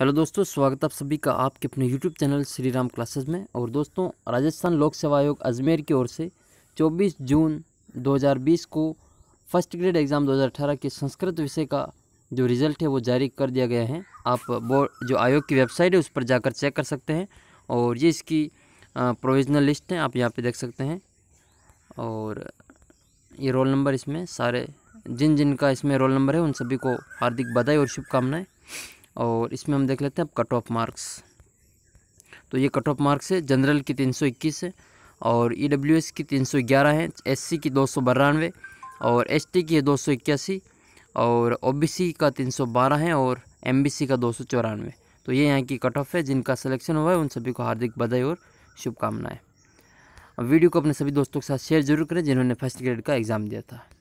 hello दोस्तों स्वागत आप सभी का आपके अपने YouTube channel Shri Ram classes में और दोस्तों राजस्थान लोक सेवा आयोग अजमेर की ओर से 24 जून 2020 को फर्स्ट ग्रेड एग्ज़ाम 2018 के संस्कृत विषय का जो रिज़ल्ट है वो जारी कर दिया गया है आप बोर्ड जो आयोग की वेबसाइट है उस पर जाकर चेक कर सकते हैं और ये इसकी प्रोविजनल लिस्ट है आप यहाँ पर देख सकते हैं और ये रोल नंबर इसमें सारे जिन जिन का इसमें रोल नंबर है उन सभी को हार्दिक बधाई और शुभकामनाएँ और इसमें हम देख लेते हैं अब कट ऑफ मार्क्स तो ये कट ऑफ मार्क्स है जनरल की 321 है और ई की 311 है एससी की दो और एसटी की है दो और ओबीसी का 312 है और एमबीसी का दो तो ये यहाँ की कट ऑफ है जिनका सिलेक्शन हुआ है उन सभी को हार्दिक बधाई और शुभकामनाएँ वीडियो को अपने सभी दोस्तों के साथ शेयर जरूर करें जिन्होंने फर्स्ट ग्रेड का एग्ज़ाम दिया था